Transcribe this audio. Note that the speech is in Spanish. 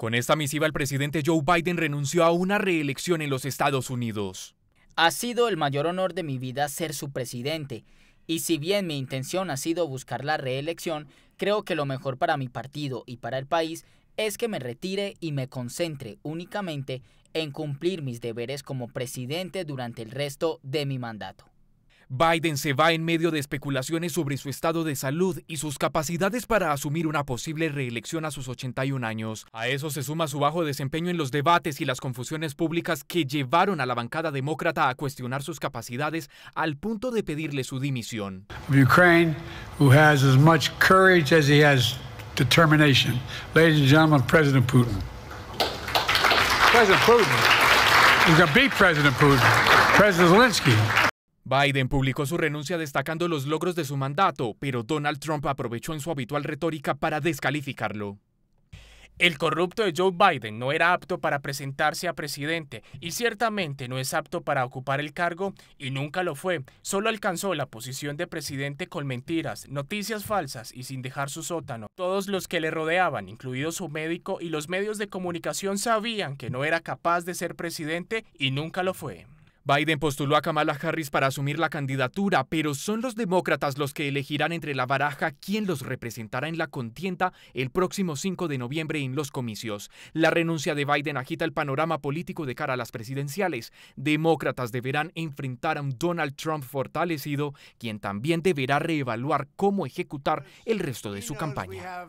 Con esta misiva el presidente Joe Biden renunció a una reelección en los Estados Unidos. Ha sido el mayor honor de mi vida ser su presidente, y si bien mi intención ha sido buscar la reelección, creo que lo mejor para mi partido y para el país es que me retire y me concentre únicamente en cumplir mis deberes como presidente durante el resto de mi mandato. Biden se va en medio de especulaciones sobre su estado de salud y sus capacidades para asumir una posible reelección a sus 81 años. A eso se suma su bajo desempeño en los debates y las confusiones públicas que llevaron a la bancada demócrata a cuestionar sus capacidades al punto de pedirle su dimisión. Ukraine, who has as much courage as he has determination. Ladies and gentlemen, President Putin. President Putin. President Zelensky. Biden publicó su renuncia destacando los logros de su mandato, pero Donald Trump aprovechó en su habitual retórica para descalificarlo. El corrupto de Joe Biden no era apto para presentarse a presidente y ciertamente no es apto para ocupar el cargo y nunca lo fue. Solo alcanzó la posición de presidente con mentiras, noticias falsas y sin dejar su sótano. Todos los que le rodeaban, incluido su médico y los medios de comunicación, sabían que no era capaz de ser presidente y nunca lo fue. Biden postuló a Kamala Harris para asumir la candidatura, pero son los demócratas los que elegirán entre la baraja quién los representará en la contienda el próximo 5 de noviembre en los comicios. La renuncia de Biden agita el panorama político de cara a las presidenciales. Demócratas deberán enfrentar a un Donald Trump fortalecido, quien también deberá reevaluar cómo ejecutar el resto de su campaña.